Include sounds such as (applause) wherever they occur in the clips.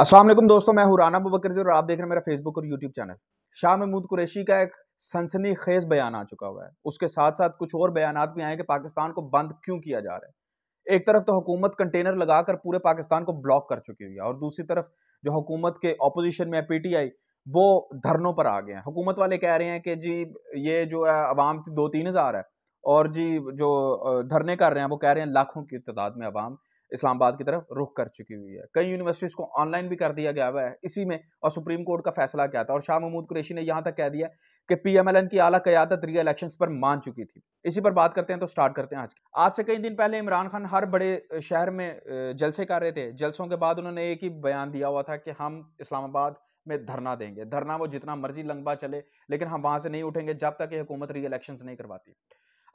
असलम दोस्तों मैं हुराना राना बकर और आप देख रहे हैं मेरा फेसबुक और यूट्यूब चैनल शाह महमूद कुरैशी का एक सनसनी खेज बयान आ चुका हुआ है उसके साथ साथ कुछ और बयान भी आए कि पाकिस्तान को बंद क्यों किया जा रहा है एक तरफ तो हुकूमत कंटेनर लगाकर पूरे पाकिस्तान को ब्लॉक कर चुकी हुई है और दूसरी तरफ जो हुकूमत के अपोजिशन में पी टी आई वो धरनों पर आ गए हैं हुकूमत वाले कह रहे हैं कि जी ये जो है आवाम दो तीन हज़ार है और जी जो धरने कर रहे हैं वो कह रहे हैं लाखों की तादाद में आवाम इस्लामाबाद की तरफ रुख कर चुकी हुई है कई यूनिवर्सिटीज़ को ऑनलाइन भी कर दिया गया हुआ है इसी में और सुप्रीम कोर्ट का फैसला क्या था और शाह महमूद कुरेशी ने यहाँ तक कह दिया कि पी एम एल एन की आला क्यादत री इलेक्शन पर मान चुकी थी इसी पर बात करते हैं तो स्टार्ट करते हैं आज आज से कई दिन पहले इमरान खान हर बड़े शहर में जलसे कर रहे थे जलसों के बाद उन्होंने एक ही बयान दिया हुआ था कि हम इस्लामाबाद में धरना देंगे धरना वो जितना मर्जी लंबा चले लेकिन हम वहाँ से नहीं उठेंगे जब तक ये हुकूमत री इलेक्शन नहीं करवाती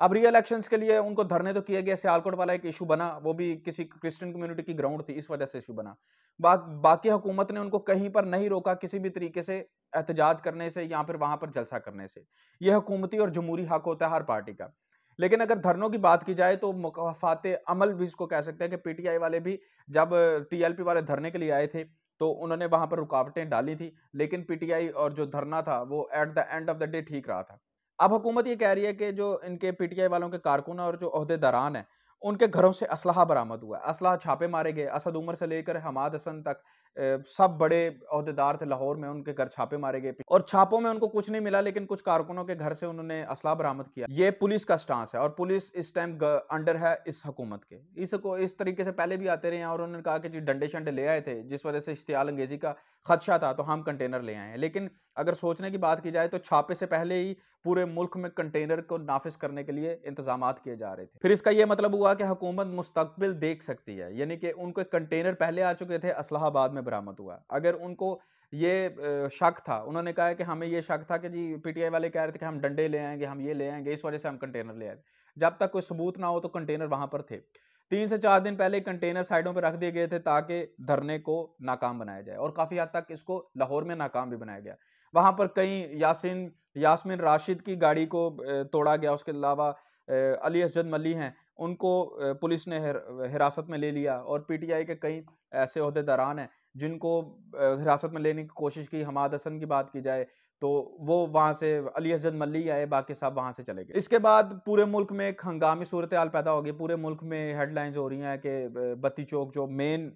अब रियल इलेक्शंस के लिए उनको धरने तो किया गया सियालकोट वाला एक इशू बना वो भी किसी क्रिश्चियन कम्युनिटी की ग्राउंड थी इस वजह से इशू बना बा, बाकी हुकूमत ने उनको कहीं पर नहीं रोका किसी भी तरीके से एहतजाज करने से या फिर वहां पर जलसा करने से यह हुकूमती और जमहूरी हक होता है हर पार्टी का लेकिन अगर धरनों की बात की जाए तो मुकाफात अमल भी इसको कह सकते हैं कि पीटीआई वाले भी जब टीएलपी वाले धरने के लिए आए थे तो उन्होंने वहां पर रुकावटें डाली थी लेकिन पीटीआई और जो धरना था वो at the end of the day ठीक रहा था अब हुकूमत ये कह रही है कि जो इनके पी टी आई वालों के कारकुन और जो अहदेदारान हैं उनके घरों से असलाह बरामद हुआ असलाह छापे मारे गए असद उमर से लेकर हमाद हसन तक सब बड़े अहदेदार थे लाहौर में उनके घर छापे मारे गए और छापों में उनको कुछ नहीं मिला लेकिन कुछ कारकुनों के घर से उन्होंने असलाह बरामद किया ये पुलिस का स्टांस है और पुलिस इस टाइम अंडर है इस हुकूमत के इसको इस तरीके से पहले भी आते रहे हैं और उन्होंने कहा कि जी डंडे शंडे ले आए थे जिस वजह से इश्तियाल अंगेजी का खदशा था तो हम कंटेनर ले आए हैं लेकिन अगर सोचने की बात की जाए तो छापे से पहले ही पूरे मुल्क में कंटेनर को नाफिस करने के लिए इंतजाम किए जा रहे थे फिर इसका यह मतलब हुआ कि हुकूमत मुस्तबिल देख सकती है यानी कि एक कंटेनर पहले आ चुके थे असलाहाबाद में बरामद हुआ अगर उनको ये शक था उन्होंने कहा कि हमें ये शक था कि जी पीटीआई वाले कह रहे थे कि हम डंडे ले आएंगे हम ये ले आएंगे इस वजह से हम कंटेनर ले आए जब तक कोई सबूत ना हो तो कंटेनर वहाँ पर थे तीन से चार दिन पहले कंटेनर साइडों पर रख दिए गए थे ताकि धरने को नाकाम बनाया जाए और काफ़ी हद तक इसको लाहौर में नाकाम भी बनाया गया वहाँ पर कई यासिन यासमिन राशिद की गाड़ी को तोड़ा गया उसके अलावा अली असजद मली हैं उनको पुलिस ने हिरासत में ले लिया और पीटीआई के कई ऐसे अहदेदारान हैं जिनको हिरासत में लेने की कोशिश की हमाद हसन की बात की जाए तो वो वहाँ से अली असजद मल्ली आए बाकी साहब वहाँ से चले गए इसके बाद पूरे मुल्क में एक हंगामी सूरत हाल पैदा हो गई पूरे मुल्क में हेडलाइंस हो रही हैं कि बत्ती चौक जो मेन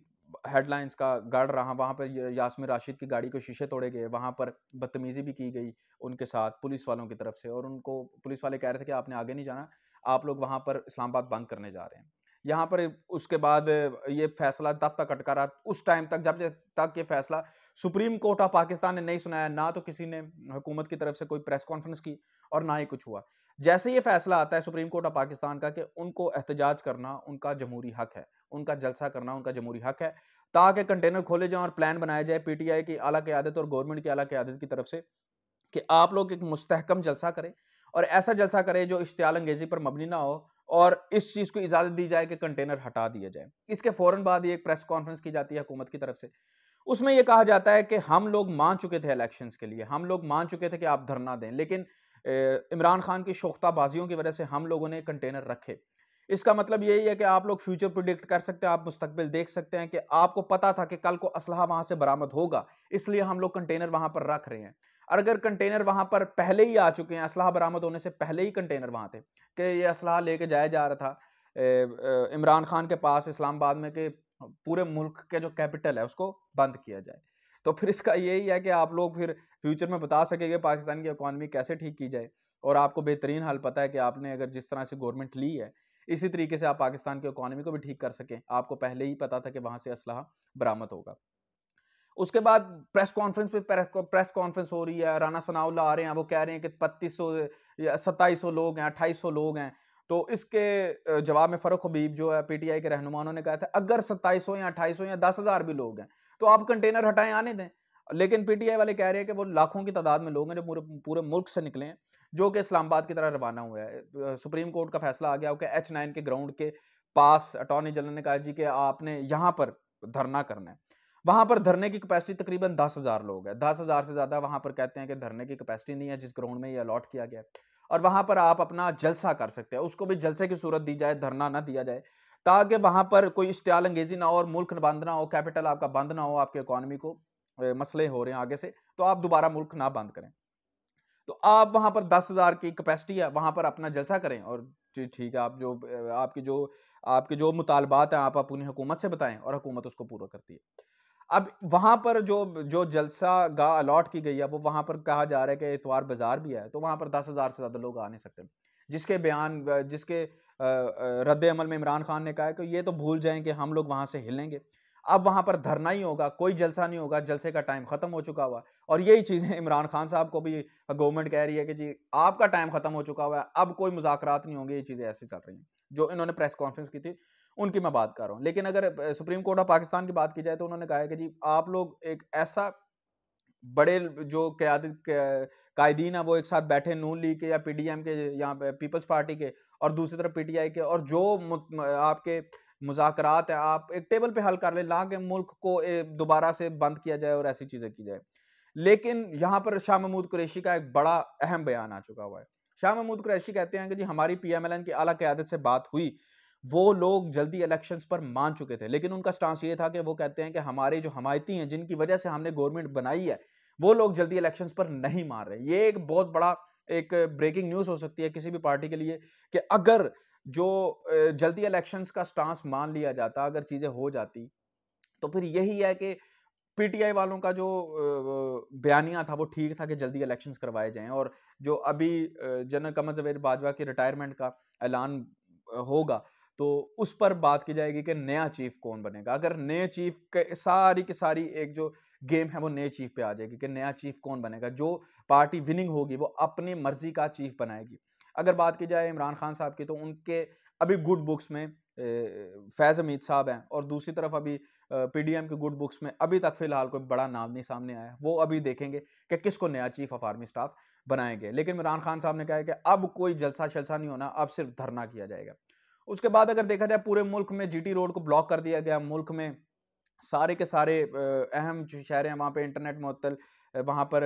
हेडलाइंस का गढ़ रहा वहाँ पर यासमिन राशिद की गाड़ी को शीशे तोड़े गए वहाँ पर बदतमीज़ी भी की गई उनके साथ पुलिस वालों की तरफ से और उनको पुलिस वाले कह रहे थे कि आपने आगे नहीं जाना आप लोग वहाँ पर इस्लामाबाद बंद करने जा रहे हैं यहाँ पर उसके बाद ये फैसला तब तक अटका रहा उस टाइम तक जब तक ये फैसला सुप्रीम कोर्ट ऑफ पाकिस्तान ने नहीं सुनाया ना तो किसी ने हुकूमत की तरफ से कोई प्रेस कॉन्फ्रेंस की और ना ही कुछ हुआ जैसे ये फैसला आता है सुप्रीम कोर्ट ऑफ पाकिस्तान का कि उनको एहतजाज करना उनका जमहूरी हक है उनका जलसा करना उनका जमहूरी हक है ताकि कंटेनर खोले जाएं और प्लान बनाया जाए पीटीआई की आला क्यादत और गवर्नमेंट की आला क्यादत की तरफ से कि आप लोग एक मुस्तकम जलसा करें और ऐसा जलसा करें जो इश्तियाल अंगेजी पर मबनी ना हो और इस चीज़ को इजाज़त दी जाए कि कंटेनर हटा दिया जाए इसके फ़ौर बाद ही एक प्रेस कॉन्फ्रेंस की जाती है हुकूमत की तरफ से उसमें यह कहा जाता है कि हम लोग मान चुके थे इलेक्शंस के लिए हम लोग मान चुके थे कि आप धरना दें लेकिन इमरान खान की बाजियों की वजह से हम लोगों ने कंटेनर रखे इसका मतलब यही है कि आप लोग फ्यूचर प्रोडिक्ट कर सकते हैं आप मुस्तबिल देख सकते हैं कि आपको पता था कि कल को असलाह वहाँ से बरामद होगा इसलिए हम लोग कंटेनर वहाँ पर रख रहे हैं अगर कंटेनर वहाँ पर पहले ही आ चुके हैं असलाह बरामद होने से पहले ही कंटेनर वहाँ थे कि ये असलाह लेके जाया जा रहा था इमरान खान के पास इस्लामाबाद में के पूरे मुल्क के जो कैपिटल है उसको बंद किया जाए तो फिर इसका यही है कि आप लोग फिर फ्यूचर में बता सकेंगे पाकिस्तान की इकानमी कैसे ठीक की जाए और आपको बेहतरीन हाल पता है कि आपने अगर जिस तरह से गवर्नमेंट ली है इसी तरीके से आप पाकिस्तान की इकानमी को भी ठीक कर सकें आपको पहले ही पता था कि वहाँ से असलाह बरामद होगा उसके बाद प्रेस कॉन्फ्रेंस पे प्रेस कॉन्फ्रेंस हो रही है राना सनाउल्ला आ रहे हैं वो कह रहे हैं कि पत्तीस सौ या सत्ताईस लोग हैं अट्ठाईस सौ लोग हैं तो इसके जवाब में फ़र्क हबीब जो है पीटीआई के रहनुमानों ने कहा था अगर सत्ताईस सौ या अट्ठाईस या दस हज़ार भी लोग हैं तो आप कंटेनर हटाएं आने दें लेकिन पीटीआई वाले कह रहे हैं कि वो लाखों की तादाद में लोग हैं जो पूरे पूरे मुल्क से निकले हैं जो कि इस्लामाबाद की तरह रवाना हुआ है तो, सुप्रीम कोर्ट का फैसला आ गया कि एच नाइन के ग्राउंड के पास अटॉर्नी जनरल ने कहा जी कि आपने यहाँ पर धरना करना है वहाँ पर धरने की कैपेसिटी तकरीबन दस हज़ार लोग है दस हज़ार से ज़्यादा वहाँ पर कहते हैं कि धरने की कैपेसिटी नहीं है जिस ग्राउंड में ये अलॉट किया गया और वहाँ पर आप अपना जलसा कर सकते हैं उसको भी जलसे की सूरत दी जाए धरना ना दिया जाए ताकि वहाँ पर कोई इश्तियाल अंगेजी ना हो और मुल्क बंद ना हो कैपिटल आपका बंद ना हो आपके इकॉनमी को मसले हो रहे हैं आगे से तो आप दोबारा मुल्क ना बंद करें तो आप वहाँ पर दस हज़ार की कैपेसिटी है वहाँ पर अपना जलसा करें और ठीक है आप जो आपकी जो आपके जो मुतालबात हैं आप अपनी हुकूमत से बताएं और हुकूमत उसको पूरा करती है अब वहाँ पर जो जो जलसा गाह अलॉट की गई है वो वहाँ पर कहा जा रहा है कि इतवार बाज़ार भी है तो वहाँ पर दस हज़ार से ज़्यादा लोग आ नहीं सकते जिसके बयान जिसके रद्द अमल में इमरान खान ने कहा कि ये तो भूल जाएं कि हम लोग वहाँ से हिलेंगे अब वहाँ पर धरना ही होगा कोई जलसा नहीं होगा जलसे का टाइम ख़त्म हो चुका हुआ और यही चीज़ें (laughs) इमरान खान साहब को भी गवर्नमेंट कह रही है कि जी आपका टाइम ख़त्म हो चुका हुआ है अब कोई मुजाकरात नहीं होंगे ये चीज़ें ऐसी चल रही हैं जो इन्होंने प्रेस कॉन्फ्रेंस की थी उनकी मैं बात कर रहा हूँ लेकिन अगर सुप्रीम कोर्ट ऑफ पाकिस्तान की बात की जाए तो उन्होंने कहा है कि जी आप लोग एक ऐसा बड़े जो क्याद कायदीन है वो एक साथ बैठे नून लीग के या पीडीएम के यहाँ पे पीपल्स पार्टी के और दूसरी तरफ पीटीआई के और जो आपके मुजाकर है आप एक टेबल पे हल कर लें ला के मुल्क को दोबारा से बंद किया जाए और ऐसी चीज़ें की जाए लेकिन यहाँ पर शाह महमूद कुरैशी का एक बड़ा अहम बयान आ चुका हुआ है शाह महमूद कुरैशी कहते हैं कि जी हमारी पी एम एल एन की अला क्यादत से बात हुई वो लोग जल्दी इलेक्शंस पर मान चुके थे लेकिन उनका स्टांस ये था कि वो कहते हैं कि हमारे जो हमायती हैं जिनकी वजह से हमने गवर्नमेंट बनाई है वो लोग जल्दी इलेक्शंस पर नहीं मान रहे ये एक बहुत बड़ा एक ब्रेकिंग न्यूज़ हो सकती है किसी भी पार्टी के लिए कि अगर जो जल्दी इलेक्शंस का स्टांस मान लिया जाता अगर चीज़ें हो जाती तो फिर यही है कि पीटीआई वालों का जो बयानिया था वो ठीक था कि जल्दी इलेक्शंस करवाए जाएं और जो अभी जनरल कमर जवेद बाजवा के रिटायरमेंट का ऐलान होगा तो उस पर बात की जाएगी कि नया चीफ कौन बनेगा अगर नए चीफ के सारी की सारी एक जो गेम है वो नए चीफ पे आ जाएगी कि नया चीफ कौन बनेगा जो पार्टी विनिंग होगी वो अपनी मर्जी का चीफ बनाएगी अगर बात की जाए इमरान खान साहब की तो उनके अभी गुड बुक्स में फैज़ हमीद साहब हैं और दूसरी तरफ अभी पीडीएम के गुड बुक्स में अभी तक फ़िलहाल कोई बड़ा नाम नहीं सामने आया वो अभी देखेंगे कि किसको नया चीफ ऑफ आर्मी स्टाफ बनाएंगे लेकिन इमरान खान साहब ने कहा है कि अब कोई जलसा शलसा नहीं होना अब सिर्फ धरना किया जाएगा उसके बाद अगर देखा जाए पूरे मुल्क में जीटी रोड को ब्लॉक कर दिया गया मुल्क में सारे के सारे अहम शहर हैं वहाँ पे इंटरनेट मअतल वहाँ पर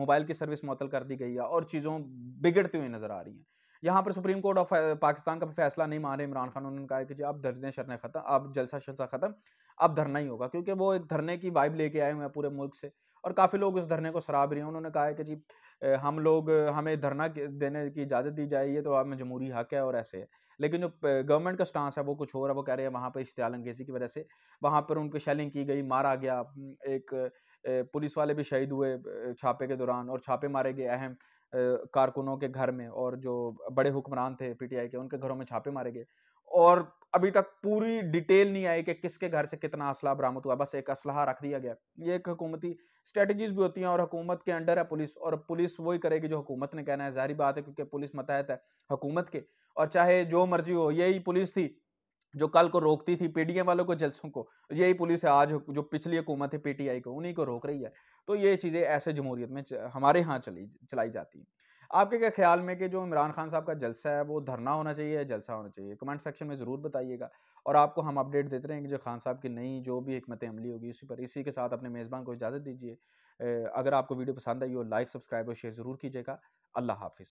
मोबाइल की सर्विस मअतल कर दी गई है और चीज़ों बिगड़ती हुई नज़र आ रही हैं यहाँ पर सुप्रीम कोर्ट ऑफ पाकिस्तान का फैसला नहीं रहे इमरान खान उन्होंने कहा कि जी अब धरने शरने ख़त्म अब जलसा शलसा ख़त्म अब धरना ही होगा क्योंकि वो एक धरने की वाइब लेके आए हुए हैं पूरे मुल्क से और काफ़ी लोग उस धरने को सराब रहे हैं उन्होंने कहा है कि जी हम लोग हमें धरना देने की इजाज़त दी जाए ये तो आप में जमहूरी हक है और ऐसे है लेकिन जो गवर्नमेंट का स्टांस है वो कुछ और है वो कह रहे हैं वहाँ पर इश्तियाल अंगेजी की वजह से वहाँ पर उन पर शेलिंग की गई मारा गया एक पुलिस वाले भी शहीद हुए छापे के दौरान और छापे मारे गए अहम कारकुनों के घर में और जो बड़े हुक्मरान थे पीटीआई के उनके घरों में छापे मारे गए और अभी तक पूरी डिटेल नहीं आई कि किसके घर से कितना असला बरामद हुआ बस एक असलाह रख दिया गया ये एक हुकूमती स्ट्रेटजीज भी होती हैं और हुकूमत के अंडर है पुलिस और पुलिस वही करेगी जो हुकूमत ने कहना है जारी बात है क्योंकि पुलिस मतहत है हुकूमत के और चाहे जो मर्जी हो यही पुलिस थी जो कल को रोकती थी पीडीएम वालों को जलसों को यही पुलिस है आज जो पिछली हुकूमत है पीटीआई को उन्हीं को रोक रही है तो ये चीज़ें ऐसे जमहूरियत में हमारे यहाँ चली चलाई जाती हैं आपके क्या ख्याल में कि जो इमरान खान साहब का जलसा है वो धरना होना चाहिए या जलसा होना चाहिए कमेंट सेक्शन में ज़रूर बताइएगा और आपको हम अपडेट देते रहेंगे जो खान साहब की नई जो भी हमत अमली होगी उसी पर इसी के साथ अपने मेज़बान को इजाज़त दीजिए अगर आपको वीडियो पसंद आई हो लाइक सब्सक्राइब और शेयर ज़रूर कीजिएगा अल्लाह हाफिज़